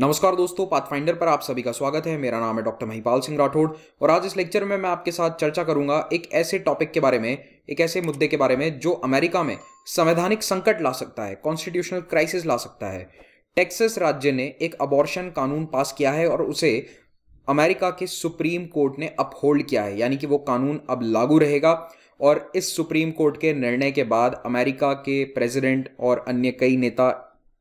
नमस्कार दोस्तों पाथफाइंडर पर आप सभी का स्वागत है मेरा नाम है डॉक्टर महिपाल सिंह राठौड़ और आज इस लेक्चर में मैं आपके साथ चर्चा करूंगा एक ऐसे टॉपिक के बारे में एक ऐसे मुद्दे के बारे में जो अमेरिका में संवैधानिक संकट ला सकता है कॉन्स्टिट्यूशनल क्राइसिस ला सकता है टेक्सस राज्य ने एक अबॉर्शन कानून पास किया है और उसे अमेरिका के सुप्रीम कोर्ट ने अपहोल्ड किया है यानी कि वो कानून अब लागू रहेगा और इस सुप्रीम कोर्ट के निर्णय के बाद अमेरिका के प्रेसिडेंट और अन्य कई नेता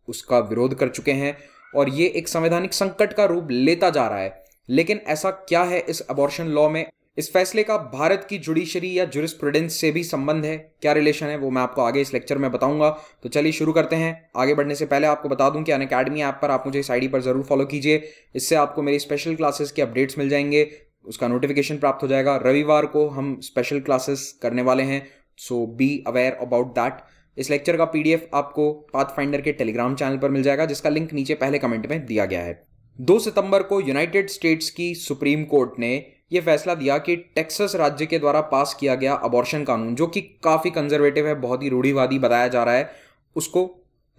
उसका विरोध कर चुके हैं और ये एक संवैधानिक संकट का रूप लेता जा रहा है लेकिन ऐसा क्या है इस अबॉर्शन लॉ में इस फैसले का भारत की जुडिशरी या जुरिस्प्रूडेंस से भी संबंध है क्या रिलेशन है वो मैं आपको आगे इस लेक्चर में बताऊंगा तो चलिए शुरू करते हैं आगे बढ़ने से पहले आपको बता दूं कि अन अकेडमी ऐप पर आप मुझे इस आईडी पर ज़रूर फॉलो कीजिए इससे आपको मेरी स्पेशल क्लासेस के अपडेट्स मिल जाएंगे उसका नोटिफिकेशन प्राप्त हो जाएगा रविवार को हम स्पेशल क्लासेस करने वाले हैं so be aware about that इस लेक्चर का पीडीएफ आपको पाथ फाइंडर के टेलीग्राम चैनल पर मिल जाएगा जिसका लिंक नीचे पहले कमेंट में दिया गया है दो सितंबर को यूनाइटेड स्टेट्स की सुप्रीम कोर्ट ने यह फैसला दिया कि टेक्सस राज्य के द्वारा पास किया गया अबॉर्शन कानून जो कि काफ़ी कंजर्वेटिव है बहुत ही रूढ़ीवादी बताया जा रहा है उसको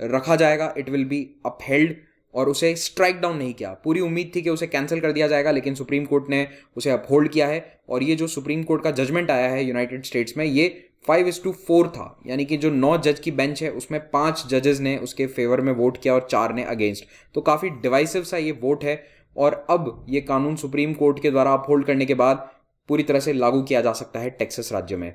रखा जाएगा इट विल बी अपहेल्ड और उसे स्ट्राइक डाउन नहीं किया पूरी उम्मीद थी कि उसे कैंसिल कर दिया जाएगा लेकिन सुप्रीम कोर्ट ने उसे अपहोल्ड किया है और ये जो सुप्रीम कोर्ट का जजमेंट आया है यूनाइटेड स्टेट्स में ये फाइव इज टू फोर था यानी कि जो नौ जज की बेंच है उसमें पांच जजेस ने उसके फेवर में वोट किया और चार ने अगेंस्ट तो काफ़ी डिवाइसिव सा ये वोट है और अब ये कानून सुप्रीम कोर्ट के द्वारा अपहोल्ड करने के बाद पूरी तरह से लागू किया जा सकता है टेक्सस राज्य में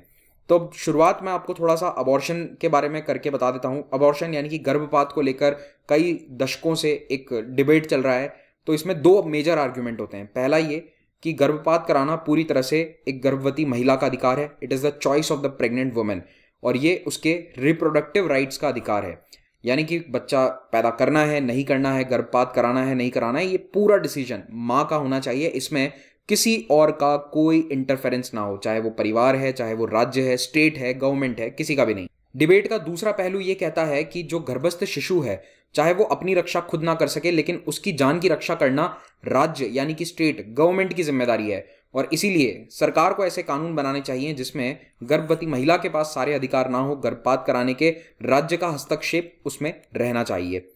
तो अब शुरुआत में आपको थोड़ा सा अबॉर्शन के बारे में करके बता देता हूँ अबॉर्शन यानी कि गर्भपात को लेकर कई दशकों से एक डिबेट चल रहा है तो इसमें दो मेजर आर्ग्यूमेंट होते हैं पहला ये कि गर्भपात कराना पूरी तरह से एक गर्भवती महिला का अधिकार है it is the choice of the pregnant women और ये उसके रिप्रोडक्टिव राइट्स का अधिकार है यानी कि बच्चा पैदा करना है नहीं करना है गर्भपात कराना है नहीं कराना है ये पूरा डिसीजन माँ का होना चाहिए इसमें किसी और का कोई इंटरफेरेंस ना हो चाहे वो परिवार है चाहे वो राज्य है स्टेट है गवर्नमेंट है किसी का भी नहीं डिबेट का दूसरा पहलू ये कहता है कि जो गर्भस्थ शिशु है चाहे वो अपनी रक्षा खुद ना कर सके लेकिन उसकी जान की रक्षा करना राज्य यानी कि स्टेट गवर्नमेंट की जिम्मेदारी है और इसीलिए सरकार को ऐसे कानून बनाने चाहिए जिसमें गर्भवती महिला के पास सारे अधिकार ना हो गर्भपात कराने के राज्य का हस्तक्षेप उसमें रहना चाहिए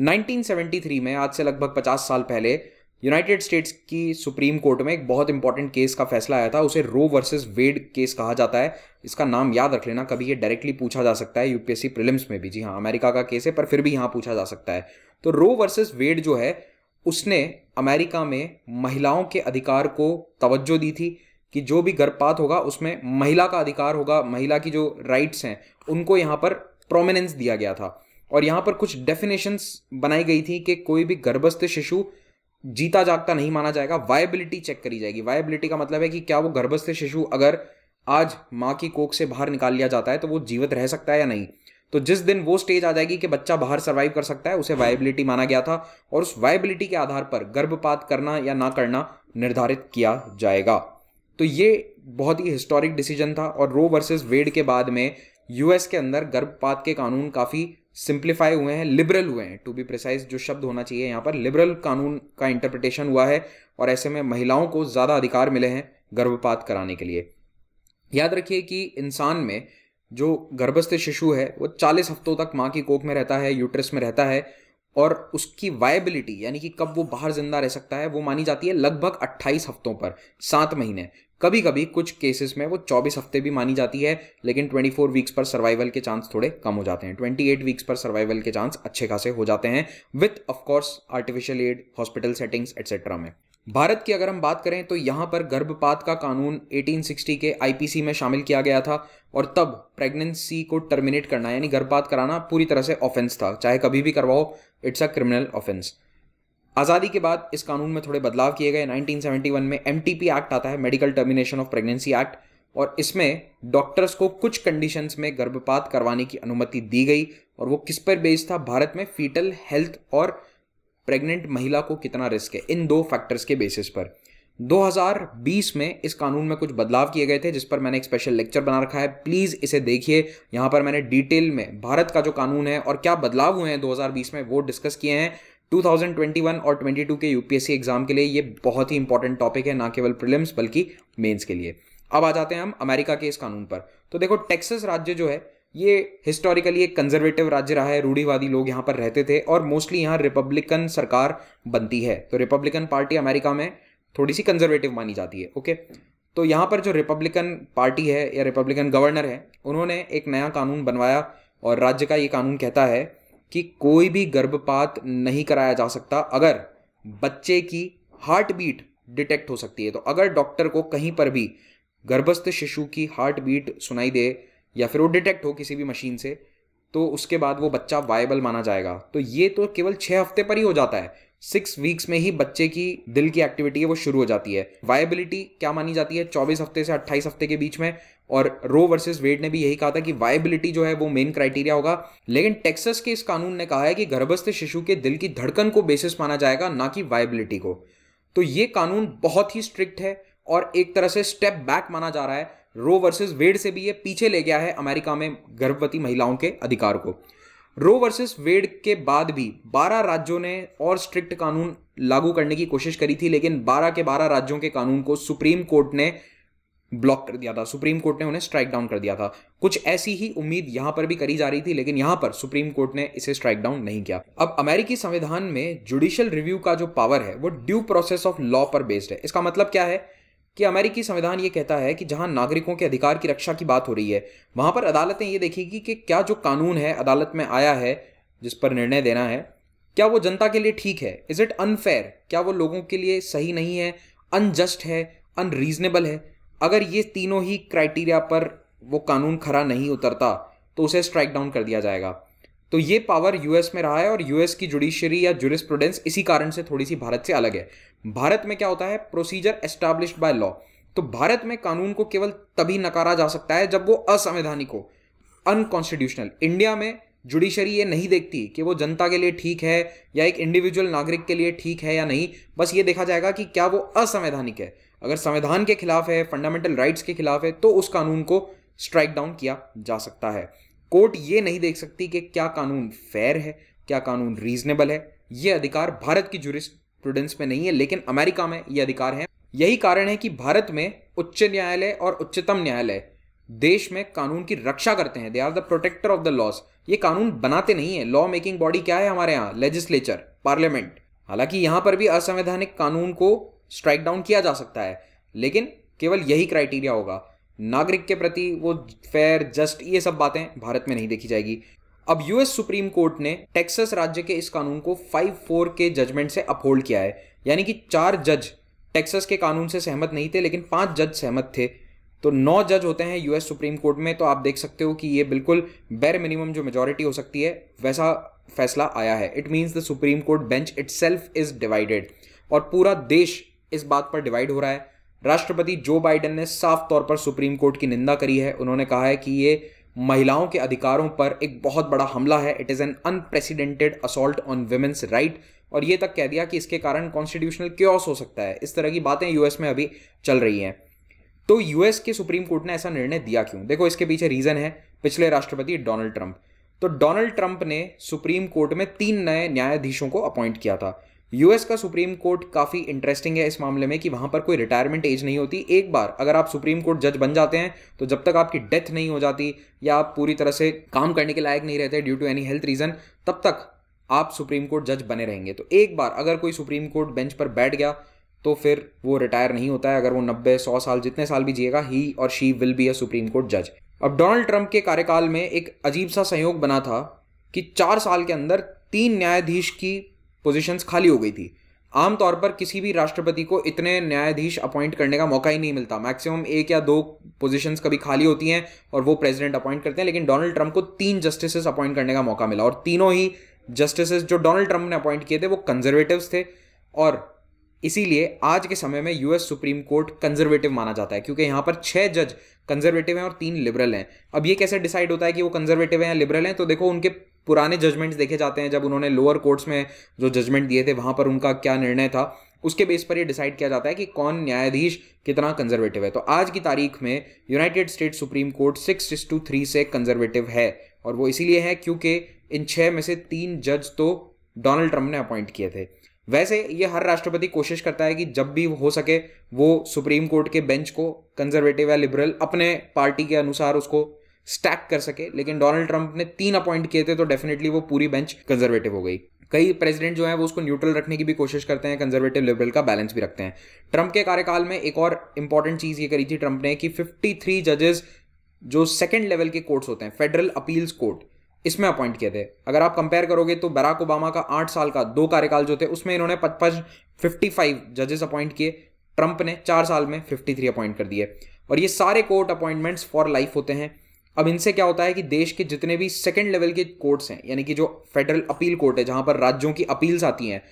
1973 में आज से लगभग 50 साल पहले यूनाइटेड स्टेट्स की सुप्रीम कोर्ट में एक बहुत इंपॉर्टेंट केस का फैसला आया था उसे रो वर्सेस वेड केस कहा जाता है इसका नाम याद रख लेना कभी ये डायरेक्टली पूछा जा सकता है यूपीएससी प्रिलिम्स में भी जी हाँ अमेरिका का केस है पर फिर भी यहाँ पूछा जा सकता है तो रो वर्सेस वेड जो है उसने अमेरिका में महिलाओं के अधिकार को तवज्जो दी थी कि जो भी गर्भपात होगा उसमें महिला का अधिकार होगा महिला की जो राइट्स हैं उनको यहाँ पर प्रोमिनेंस दिया गया था और यहाँ पर कुछ डेफिनेशंस बनाई गई थी कि कोई भी गर्भस्थ शिशु जीता जागता नहीं माना जाएगा वायबिलिटी चेक करी जाएगी वायबिलिटी का मतलब है कि क्या वो गर्भस्थ शिशु अगर आज माँ की कोख से बाहर निकाल लिया जाता है तो वो जीवित रह सकता है या नहीं तो जिस दिन वो स्टेज आ जाएगी कि बच्चा बाहर सर्वाइव कर सकता है उसे वायबिलिटी माना गया था और उस वायबिलिटी के आधार पर गर्भपात करना या ना करना निर्धारित किया जाएगा तो ये बहुत ही हिस्टोरिक डिसीजन था और रो वर्सेस वेड के बाद में यूएस के अंदर गर्भपात के कानून काफ़ी सिंप्लीफाई हुए हैं लिबरल हुए हैं टू बी प्रिसाइज जो शब्द होना चाहिए यहाँ पर लिबरल कानून का इंटरप्रिटेशन हुआ है और ऐसे में महिलाओं को ज़्यादा अधिकार मिले हैं गर्भपात कराने के लिए याद रखिए कि इंसान में जो गर्भस्थ शिशु है वो 40 हफ्तों तक माँ की कोख में रहता है यूट्रस में रहता है और उसकी वायबिलिटी यानी कि कब वो बाहर जिंदा रह सकता है वो मानी जाती है लगभग 28 हफ्तों पर सात महीने कभी कभी कुछ केसेस में वो 24 हफ्ते भी मानी जाती है लेकिन 24 वीक्स पर सर्वाइवल के चांस थोड़े कम हो जाते हैं 28 वीक्स पर सर्वाइवल के चांस अच्छे खासे हो जाते हैं with of course artificial aid hospital settings etcetera में भारत की अगर हम बात करें तो यहाँ पर गर्भपात का कानून 1860 के आईपीसी में शामिल किया गया था और तब प्रेगनेंसी को टर्मिनेट करना यानी गर्भपात कराना पूरी तरह से ऑफेंस था चाहे कभी भी करवाओ इट्स अ क्रिमिनल ऑफेंस आज़ादी के बाद इस कानून में थोड़े बदलाव किए गए 1971 में एम एक्ट आता है medical termination of pregnancy act और इसमें डॉक्टर्स को कुछ कंडीशंस में गर्भपात करवाने की अनुमति दी गई और वो किस पर बेस्ड था भारत में फीटल हेल्थ और प्रेग्नेंट महिला को कितना रिस्क है इन दो फैक्टर्स के बेसिस पर 2020 में इस कानून में कुछ बदलाव किए गए थे जिस पर मैंने एक स्पेशल लेक्चर बना रखा है प्लीज़ इसे देखिए यहाँ पर मैंने डिटेल में भारत का जो कानून है और क्या बदलाव हुए हैं 2020 में वो डिस्कस किए हैं 2021 और 22 के यूपीएससी एग्जाम के लिए ये बहुत ही इंपॉर्टेंट टॉपिक है ना केवल प्रिलिम्स बल्कि मेंस के लिए अब आ जाते हैं हम अमेरिका के इस कानून पर तो देखो टेक्सस राज्य जो है ये हिस्टोरिकली एक कंजर्वेटिव राज्य रहा है रूढ़ीवादी लोग यहाँ पर रहते थे और मोस्टली यहाँ रिपब्लिकन सरकार बनती है तो रिपब्लिकन पार्टी अमेरिका में थोड़ी सी कंजर्वेटिव मानी जाती है ओके तो यहाँ पर जो रिपब्लिकन पार्टी है या रिपब्लिकन गवर्नर है उन्होंने एक नया कानून बनवाया और राज्य का ये कानून कहता है कि कोई भी गर्भपात नहीं कराया जा सकता अगर बच्चे की हार्ट बीट डिटेक्ट हो सकती है तो अगर डॉक्टर को कहीं पर भी गर्भस्थ शिशु की हार्ट बीट सुनाई दे या फिर वो डिटेक्ट हो किसी भी मशीन से तो उसके बाद वो बच्चा वायबल माना जाएगा तो ये तो केवल छः हफ्ते पर ही हो जाता है सिक्स वीक्स में ही बच्चे की दिल की एक्टिविटी है वो शुरू हो जाती है वायबिलिटी क्या मानी जाती है चौबीस हफ्ते से अट्ठाईस हफ्ते के बीच में और रो वर्सेस वेड ने भी यही कहा था कि वायबिलिटी जो है वो मेन क्राइटेरिया होगा लेकिन टेक्सस के इस कानून ने कहा है कि गर्भस्थ शिशु के दिल की धड़कन को बेसिस माना जाएगा ना कि वायबिलिटी को तो ये कानून बहुत ही स्ट्रिक्ट है और एक तरह से स्टेप बैक माना जा रहा है रो वर्सेस वेड से भी ये पीछे ले गया है अमेरिका में गर्भवती महिलाओं के अधिकार को रो वर्सेस वेड के बाद भी 12 राज्यों ने और स्ट्रिक्ट कानून लागू करने की कोशिश करी थी लेकिन 12 के 12 राज्यों के कानून को सुप्रीम कोर्ट ने ब्लॉक कर दिया था सुप्रीम कोर्ट ने उन्हें स्ट्राइक डाउन कर दिया था कुछ ऐसी ही उम्मीद यहां पर भी करी जा रही थी लेकिन यहां पर सुप्रीम कोर्ट ने इसे स्ट्राइक डाउन नहीं किया अब अमेरिकी संविधान में जुडिशियल रिव्यू का जो पावर है वो ड्यू प्रोसेस ऑफ लॉ पर बेस्ड है इसका मतलब क्या है कि अमेरिकी संविधान ये कहता है कि जहां नागरिकों के अधिकार की रक्षा की बात हो रही है वहां पर अदालतें ये देखेगी कि क्या जो कानून है अदालत में आया है जिस पर निर्णय देना है क्या वो जनता के लिए ठीक है इज इट अनफेयर क्या वो लोगों के लिए सही नहीं है अनजस्ट है अनरीजनेबल है अगर ये तीनों ही क्राइटेरिया पर वो कानून खरा नहीं उतरता तो उसे स्ट्राइक डाउन कर दिया जाएगा तो ये पावर यूएस में रहा है और यूएस की जुडिशरी या प्रोडेंस इसी कारण से थोड़ी सी भारत से अलग है भारत में क्या होता है प्रोसीजर एस्टैब्लिश बाय लॉ तो भारत में कानून को केवल तभी नकारा जा सकता है जब वो असंवैधानिक हो अनकॉन्स्टिट्यूशनल इंडिया में जुडिशरी ये नहीं देखती कि वो जनता के लिए ठीक है या एक इंडिविजुअल नागरिक के लिए ठीक है या नहीं बस ये देखा जाएगा कि क्या वो असंवैधानिक है अगर संविधान के खिलाफ है फंडामेंटल राइट्स के खिलाफ है तो उस कानून को स्ट्राइक डाउन किया जा सकता है कोर्ट ये नहीं देख सकती कि क्या कानून फेयर है क्या कानून रीजनेबल है ये अधिकार भारत की जूरिस्प्रूडेंस में नहीं है लेकिन अमेरिका में ये अधिकार है यही कारण है कि भारत में उच्च न्यायालय और उच्चतम न्यायालय देश में कानून की रक्षा करते हैं they are the protector of the laws ये कानून बनाते नहीं है लॉ मेकिंग बॉडी क्या है हमारे यहाँ लेजिस्लेचर पार्लियामेंट हालांकि यहाँ पर भी असंवैधानिक कानून को स्ट्राइक डाउन किया जा सकता है लेकिन केवल यही क्राइटेरिया होगा नागरिक के प्रति वो फेयर जस्ट ये सब बातें भारत में नहीं देखी जाएगी अब यूएस सुप्रीम कोर्ट ने टेक्सस राज्य के इस कानून को फाइव फोर के जजमेंट से अपहोल्ड किया है यानी कि चार जज टेक्सस के कानून से सहमत नहीं थे लेकिन पांच जज सहमत थे तो नौ जज होते हैं यूएस सुप्रीम कोर्ट में तो आप देख सकते हो कि ये बिल्कुल बेर मिनिमम जो मेजोरिटी हो सकती है वैसा फैसला आया है it means the supreme court bench it is divided और पूरा देश इस बात पर डिवाइड हो रहा है राष्ट्रपति जो बाइडेन ने साफ तौर पर सुप्रीम कोर्ट की निंदा करी है उन्होंने कहा है कि ये महिलाओं के अधिकारों पर एक बहुत बड़ा हमला है it is an unprecedented assault on women's right और ये तक कह दिया कि इसके कारण कॉन्स्टिट्यूशनल क्योस हो सकता है इस तरह की बातें यूएस में अभी चल रही हैं तो यूएस के सुप्रीम कोर्ट ने ऐसा निर्णय दिया क्यों देखो इसके पीछे रीज़न है पिछले राष्ट्रपति डोनाल्ड ट्रंप तो डोनाल्ड ट्रंप ने सुप्रीम कोर्ट में तीन नए न्यायाधीशों को अपॉइंट किया था यूएस का सुप्रीम कोर्ट काफ़ी इंटरेस्टिंग है इस मामले में कि वहाँ पर कोई रिटायरमेंट एज नहीं होती एक बार अगर आप सुप्रीम कोर्ट जज बन जाते हैं तो जब तक आपकी डेथ नहीं हो जाती या आप पूरी तरह से काम करने के लायक नहीं रहते due to any health reason तब तक आप सुप्रीम कोर्ट जज बने रहेंगे तो एक बार अगर कोई सुप्रीम कोर्ट बेंच पर बैठ गया तो फिर वो रिटायर नहीं होता है अगर वो नब्बे सौ साल जितने साल भी जिएगा ही और she will be a supreme court जज अब डोनाल्ड ट्रंप के कार्यकाल में एक अजीब सा संयोग बना था कि चार साल के अंदर तीन न्यायाधीश की पोजीशंस खाली हो गई थी आमतौर पर किसी भी राष्ट्रपति को इतने न्यायाधीश अपॉइंट करने का मौका ही नहीं मिलता मैक्सिमम एक या दो पोजीशंस कभी खाली होती हैं और वो प्रेसिडेंट अपॉइंट करते हैं लेकिन डोनाल्ड ट्रंप को तीन जस्टिसेस अपॉइंट करने का मौका मिला और तीनों ही जस्टिसेस जो डोनाल्ड ट्रंप ने अपॉइंट किए थे वो कंजर्वेटिव्स थे और इसीलिए आज के समय में यूएस सुप्रीम कोर्ट कंजर्वेटिव माना जाता है क्योंकि यहाँ पर छह जज कंजर्वेटिव हैं और तीन लिबरल हैं अब ये कैसे डिसाइड होता है कि वो कंजर्वेटिव हैं या लिबरल हैं तो देखो उनके पुराने जजमेंट्स देखे जाते हैं जब उन्होंने लोअर कोर्ट्स में जो जजमेंट दिए थे वहाँ पर उनका क्या निर्णय था उसके बेस पर ये डिसाइड किया जाता है कि कौन न्यायाधीश कितना कंजर्वेटिव है तो आज की तारीख में United State supreme court six two three से कंजर्वेटिव है और वो इसीलिए है क्योंकि इन छः में से तीन जज तो डोनाल्ड ट्रंप ने अपॉइंट किए थे वैसे ये हर राष्ट्रपति कोशिश करता है कि जब भी हो सके वो सुप्रीम कोर्ट के बेंच को कंजर्वेटिव या लिबरल अपने पार्टी के अनुसार उसको स्टैक कर सके लेकिन डोनाल्ड ट्रंप ने तीन अपॉइंट किए थे तो डेफिनेटली वो पूरी बेंच कंजर्वेटिव हो गई कई प्रेसिडेंट जो है वो उसको न्यूट्रल रखने की भी कोशिश करते हैं कंजर्वेटिव लिबरल का बैलेंस भी रखते हैं ट्रंप के कार्यकाल में एक और इंपॉर्टेंट चीज़ ये करी थी ट्रंप ने कि 53 जजेस जो सेकेंड लेवल के कोर्ट्स होते हैं फेडरल अपील्स कोर्ट इसमें अपॉइंट किए थे अगर आप कंपेयर करोगे तो बराक ओबामा का आठ साल का दो कार्यकाल जो थे उसमें इन्होंने पचपन फिफ्टी फाइव जजेस अपॉइंट किए ट्रंप ने चार साल में फिफ्टी थ्री अपॉइंट कर दिए और ये सारे कोर्ट अपॉइंटमेंट्स फॉर लाइफ होते हैं अब इनसे क्या होता है कि देश के जितने भी सेकेंड लेवल के कोर्ट्स हैं यानी कि जो फेडरल अपील कोर्ट है जहां पर राज्यों की अपील्स आती हैं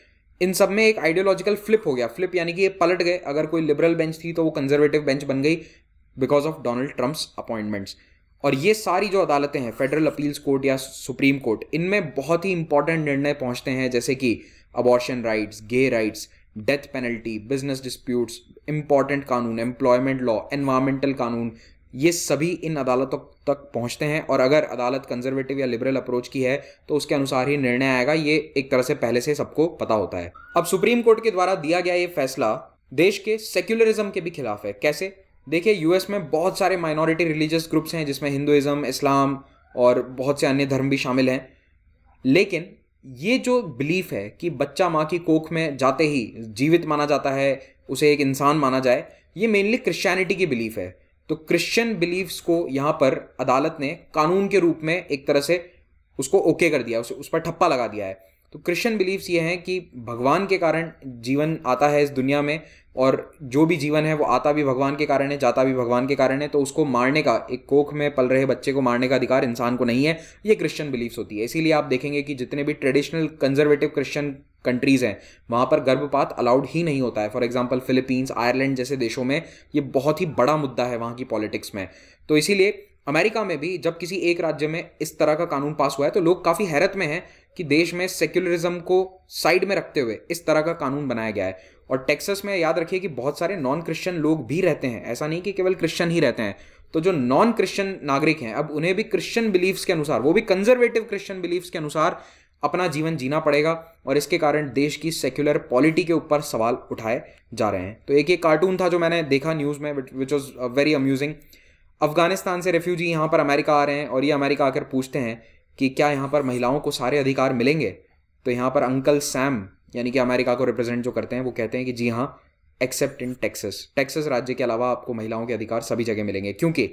इन सब में एक आइडियोलॉजिकल फ्लिप हो गया फ्लिप यानी कि ये पलट गए अगर कोई लिबरल बेंच थी तो वो कंजर्वेटिव बेंच बन गई because of Donald Trump's appointments और ये सारी जो अदालतें हैं फेडरल अपील्स कोर्ट या सुप्रीम कोर्ट इनमें बहुत ही इंपॉर्टेंट निर्णय पहुंचते हैं जैसे कि abortion rights gay rights death penalty business disputes important कानून एम्प्लॉयमेंट लॉ एनवायरमेंटल कानून ये सभी इन अदालतों तक पहुंचते हैं और अगर अदालत कंजर्वेटिव या लिबरल अप्रोच की है तो उसके अनुसार ही निर्णय आएगा ये एक तरह से पहले से सबको पता होता है अब सुप्रीम कोर्ट के द्वारा दिया गया ये फैसला देश के सेक्युलरिज्म के भी खिलाफ है कैसे देखिए यूएस में बहुत सारे माइनॉरिटी रिलीजियस ग्रुप्स हैं जिसमें हिंदुइज्म इस्लाम और बहुत से अन्य धर्म भी शामिल हैं लेकिन ये जो बिलीफ है कि बच्चा माँ की कोख में जाते ही जीवित माना जाता है उसे एक इंसान माना जाए ये मेनली क्रिश्चियनिटी की बिलीफ है तो क्रिश्चियन बिलीव्स को यहाँ पर अदालत ने कानून के रूप में एक तरह से उसको ओके कर दिया उस, उस पर ठप्पा लगा दिया है तो क्रिश्चियन बिलीव्स ये हैं कि भगवान के कारण जीवन आता है इस दुनिया में और जो भी जीवन है वो आता भी भगवान के कारण है जाता भी भगवान के कारण है तो उसको मारने का एक कोख में पल रहे बच्चे को मारने का अधिकार इंसान को नहीं है ये क्रिश्चियन बिलीव्स होती है इसीलिए आप देखेंगे कि जितने भी ट्रेडिशनल कंजर्वेटिव क्रिश्चियन कंट्रीज़ हैं वहां पर गर्भपात अलाउड ही नहीं होता है फॉर एग्जाम्पल फिलीपींस आयरलैंड जैसे देशों में ये बहुत ही बड़ा मुद्दा है वहां की पॉलिटिक्स में तो इसीलिए अमेरिका में भी जब किसी एक राज्य में इस तरह का कानून पास हुआ है तो लोग काफ़ी हैरत में हैं कि देश में सेक्युलरिज्म को साइड में रखते हुए इस तरह का कानून बनाया गया है और टेक्सस में याद रखिए कि बहुत सारे नॉन क्रिश्चियन लोग भी रहते हैं ऐसा नहीं कि केवल क्रिश्चियन ही रहते हैं तो जो नॉन क्रिश्चियन नागरिक हैं अब उन्हें भी क्रिश्चियन बिलीव्स के अनुसार वो भी कंजर्वेटिव क्रिश्चियन बिलीव्स के अनुसार अपना जीवन जीना पड़ेगा और इसके कारण देश की सेक्युलर पॉलिटी के ऊपर सवाल उठाए जा रहे हैं तो एक ये कार्टून था जो मैंने देखा न्यूज़ में which was very amusing Afghanistan से रेफ्यूजी यहाँ पर अमेरिका आ रहे हैं और ये अमेरिका आकर पूछते हैं कि क्या यहाँ पर महिलाओं को सारे अधिकार मिलेंगे तो यहाँ पर अंकल सैम यानी कि अमेरिका को रिप्रेजेंट जो करते हैं वो कहते हैं कि जी हाँ एक्सेप्ट इन टेक्सस टेक्सस राज्य के अलावा आपको महिलाओं के अधिकार सभी जगह मिलेंगे क्योंकि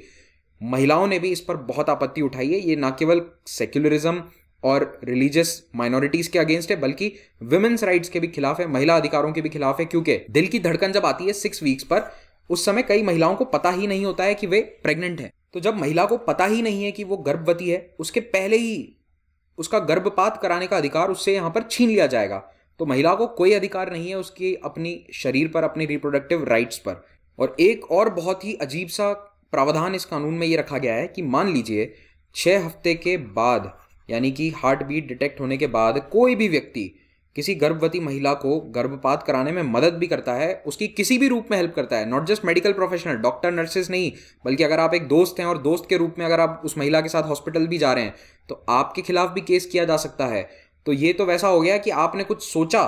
महिलाओं ने भी इस पर बहुत आपत्ति उठाई है ये ना केवल सेक्युलरिज्म और रिलीजियस माइनॉरिटीज के अगेंस्ट है बल्कि वुमेन्स राइट्स के भी खिलाफ है महिला अधिकारों के भी खिलाफ है क्योंकि दिल की धड़कन जब आती है सिक्स वीक्स पर उस समय कई महिलाओं को पता ही नहीं होता है कि वे प्रेग्नेंट हैं तो जब महिला को पता ही नहीं है कि वो गर्भवती है उसके पहले ही उसका गर्भपात कराने का अधिकार उससे यहाँ पर छीन लिया जाएगा तो महिला को कोई अधिकार नहीं है उसकी अपनी शरीर पर अपने रिप्रोडक्टिव राइट्स पर और एक और बहुत ही अजीब सा प्रावधान इस कानून में ये रखा गया है कि मान लीजिए छः हफ्ते के बाद यानी कि हार्ट बीट डिटेक्ट होने के बाद कोई भी व्यक्ति किसी गर्भवती महिला को गर्भपात कराने में मदद भी करता है उसकी किसी भी रूप में हेल्प करता है not just medical professional doctor nurses नहीं बल्कि अगर आप एक दोस्त हैं और दोस्त के रूप में अगर आप उस महिला के साथ हॉस्पिटल भी जा रहे हैं तो आपके खिलाफ भी केस किया जा सकता है तो ये तो वैसा हो गया कि आपने कुछ सोचा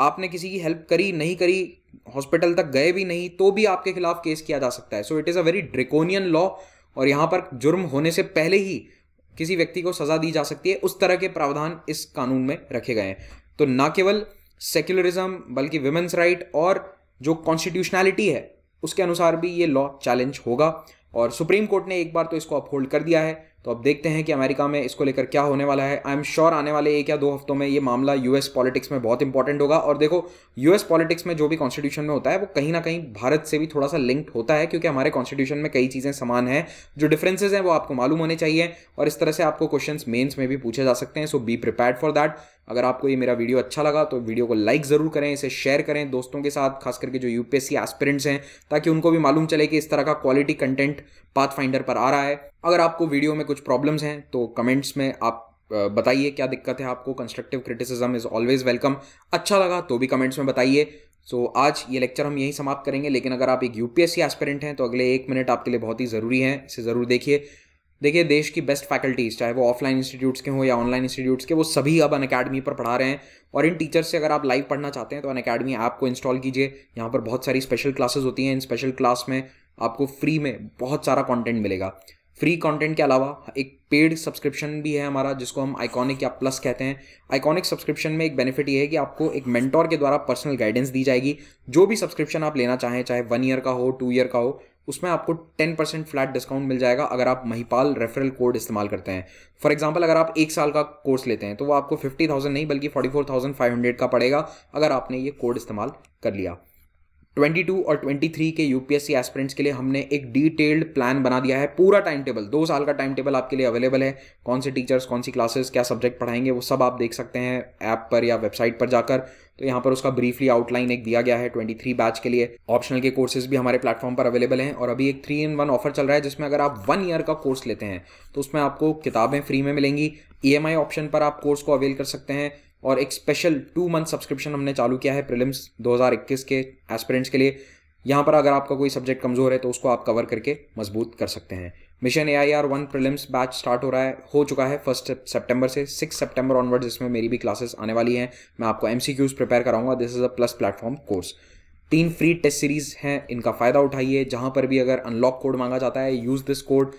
आपने किसी की हेल्प करी नहीं करी हॉस्पिटल तक गए भी नहीं तो भी आपके खिलाफ केस किया जा सकता है so it is a very draconian law और यहाँ पर जुर्म होने से पहले ही किसी व्यक्ति को सजा दी जा सकती है उस तरह के प्रावधान इस कानून में रखे गए हैं तो ना केवल सेक्युलरिज्म बल्कि वुमेन्स राइट और जो कॉन्स्टिट्यूशनैलिटी है उसके अनुसार भी ये लॉ चैलेंज होगा और सुप्रीम कोर्ट ने एक बार तो इसको अपहोल्ड कर दिया है तो अब देखते हैं कि अमेरिका में इसको लेकर क्या होने वाला है आई एम श्योर आने वाले एक या दो हफ्तों में ये मामला यूएस पॉलिटिक्स में बहुत इंपॉर्टेंट होगा और देखो यूएस पॉलिटिक्स में जो भी कॉन्स्टिट्यूशन में होता है वो कहीं ना कहीं भारत से भी थोड़ा सा लिंक्ड होता है क्योंकि हमारे कॉन्स्टिट्यूशन में कई चीज़ें समान हैं जो डिफ्रेंसेज हैं वो आपको मालूम होने चाहिए और इस तरह से आपको क्वेश्चन मेन्स में भी पूछे जा सकते हैं so be prepare for that अगर आपको ये मेरा वीडियो अच्छा लगा तो वीडियो को लाइक ज़रूर करें इसे शेयर करें दोस्तों के साथ खास करके जो यूपीएससी एस्पिरेंट्स हैं ताकि उनको भी मालूम चले कि इस तरह का क्वालिटी कंटेंट पाथ फाइंडर पर आ रहा है अगर आपको वीडियो में कुछ प्रॉब्लम्स हैं तो कमेंट्स में आप बताइए क्या दिक्कत है आपको constructive criticism is always welcome अच्छा लगा तो भी कमेंट्स में बताइए सो so, आज ये लेक्चर हम यहीं समाप्त करेंगे लेकिन अगर आप एक यूपीएससी एस्पिरेंट हैं तो अगले एक मिनट आपके लिए बहुत ही ज़रूरी है इसे ज़रूर देखिए देखिए देश की बेस्ट फैकल्टीज़ चाहे वो ऑफलाइन इंस्टीट्यूट्स के हों या ऑनलाइन इंस्टीट्यूट्स के वो सभी अब अन अकेडमी पर पढ़ा रहे हैं और इन टीचर्स से अगर आप लाइव पढ़ना चाहते हैं तो अन अकेडमी ऐप को इंस्टॉल कीजिए यहाँ पर बहुत सारी स्पेशल क्लासेस होती हैं इन स्पेशल क्लास में आपको फ्री में बहुत सारा कॉन्टेंट मिलेगा फ्री कॉन्टेंट के अलावा एक पेड सब्सक्रिप्शन भी है हमारा जिसको हम आइकॉनिक या प्लस कहते हैं आइकॉनिक सब्सक्रिप्शन में एक बेनिफिट ये है कि आपको एक मेंटोर के द्वारा पर्सनल गाइडेंस दी जाएगी जो भी सब्सक्रिप्शन आप लेना चाहें चाहे वन ईयर का हो टू ईयर का हो उसमें आपको टेन परसेंट फ्लैट डिस्काउंट मिल जाएगा अगर आप महिपाल रेफरल कोड इस्तेमाल करते हैं फॉर एग्जाम्पल अगर आप एक साल का कोर्स लेते हैं तो वो आपको फिफ्टी थाउजेंड नहीं बल्कि forty four thousand five hundred का पड़ेगा अगर आपने ये कोड इस्तेमाल कर लिया 22 और 23 के यूपीएससी एस्पिरेंट्स के लिए हमने एक डिटेल्ड प्लान बना दिया है पूरा टाइम टेबल दो साल का टाइम टेबल आपके लिए अवेलेबल है कौन से टीचर्स कौन सी क्लासेस क्या सब्जेक्ट पढ़ाएंगे वो सब आप देख सकते हैं ऐप पर या वेबसाइट पर जाकर तो यहाँ पर उसका ब्रीफली आउटलाइन एक दिया गया है 23 बैच के लिए ऑप्शनल के कोर्सेज भी हमारे प्लेटफॉर्म पर अवेलेबल हैं और अभी एक थ्री इन वन ऑफर चल रहा है जिसमें अगर आप वन ईयर का कोर्स लेते हैं तो उसमें आपको किताबें फ्री में मिलेंगी ई e ऑप्शन पर आप कोर्स को अवेल कर सकते हैं और एक स्पेशल टू मंथ सब्सक्रिप्शन हमने चालू किया है प्रिलिम्स 2021 के एस्पिरेंट्स के लिए यहाँ पर अगर आपका कोई सब्जेक्ट कमज़ोर है तो उसको आप कवर करके मजबूत कर सकते हैं mission A I R one prelims batch start हो रहा है हो चुका है फर्स्ट सेप्टेम्बर से सिक्स सेप्टेम्बर ऑनवर्ड इसमें मेरी भी क्लासेस आने वाली हैं मैं आपको एम सी क्यूज़ प्रिपेयर कराऊंगा this is a plus platform course तीन फ्री टेस्ट सीरीज़ हैं इनका फ़ायदा उठाइए जहां पर भी अगर अनलॉक कोड मांगा जाता है use this code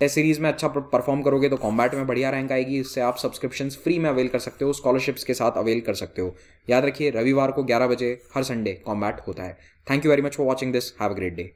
test series में अच्छा परफॉर्म करोगे तो कॉम्बैट में बढ़िया रैंक आएगी इससे आप सब्सक्रिप्शन फ्री में अवेल कर सकते हो स्कॉलरशिप्स के साथ अवेल कर सकते हो याद रखिए रविवार को ग्यारह बजे हर संडे कॉम्बैट होता है thank you very much for watching this have a great day